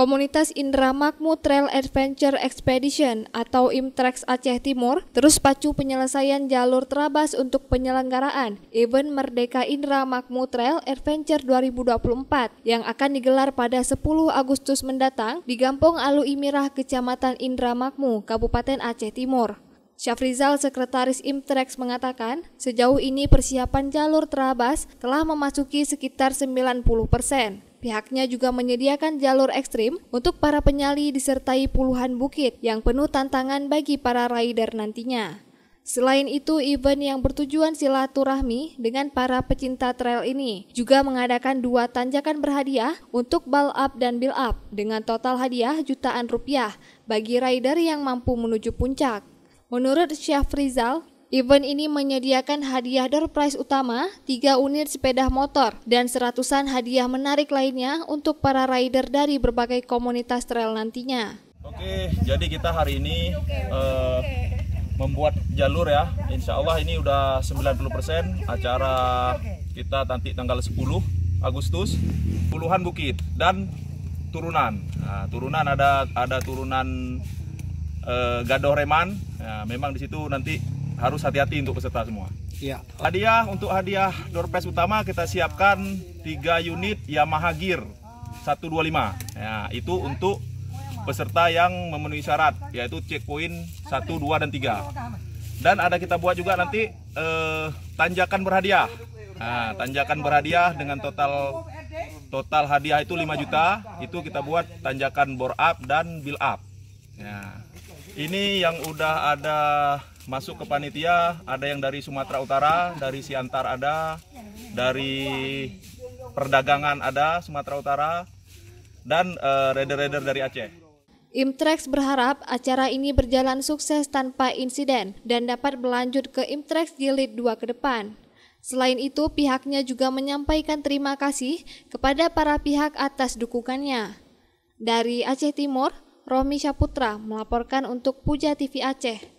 Komunitas Makmu Trail Adventure Expedition atau Imtrex Aceh Timur terus pacu penyelesaian jalur terabas untuk penyelenggaraan event Merdeka Makmu Trail Adventure 2024 yang akan digelar pada 10 Agustus mendatang di Gampung Alu Imirah, Kecamatan Makmu, Kabupaten Aceh Timur. Syafrizal, Sekretaris Imtrex mengatakan, sejauh ini persiapan jalur terabas telah memasuki sekitar 90 persen. Pihaknya juga menyediakan jalur ekstrim untuk para penyali disertai puluhan bukit yang penuh tantangan bagi para rider nantinya. Selain itu, event yang bertujuan silaturahmi dengan para pecinta trail ini juga mengadakan dua tanjakan berhadiah untuk ball up dan build up dengan total hadiah jutaan rupiah bagi rider yang mampu menuju puncak. Menurut Syafrizal. Event ini menyediakan hadiah door prize utama, tiga unit sepeda motor, dan seratusan hadiah menarik lainnya untuk para rider dari berbagai komunitas trail nantinya. Oke, jadi kita hari ini uh, membuat jalur ya. Insya Allah ini udah 90% acara kita nanti tanggal 10 Agustus, puluhan bukit dan turunan. Nah, turunan ada ada turunan uh, Gadoh Reman. Nah, memang di situ nanti harus hati-hati untuk peserta semua. Iya. Hadiah untuk hadiah door prize utama kita siapkan 3 unit Yamaha Gear 125. Ya, itu untuk peserta yang memenuhi syarat yaitu checkpoint 1, 2 dan 3. Dan ada kita buat juga nanti eh, tanjakan berhadiah. Nah, tanjakan berhadiah dengan total total hadiah itu 5 juta, itu kita buat tanjakan bore up dan build up. Ya. Ini yang udah ada masuk ke panitia, ada yang dari Sumatera Utara, dari Siantar ada, dari perdagangan ada Sumatera Utara, dan eh, rider-rider dari Aceh. Imtrex berharap acara ini berjalan sukses tanpa insiden dan dapat berlanjut ke Imtrex Jilid 2 ke depan. Selain itu, pihaknya juga menyampaikan terima kasih kepada para pihak atas dukungannya. Dari Aceh Timur, Romi Syaputra melaporkan untuk Puja TV Aceh.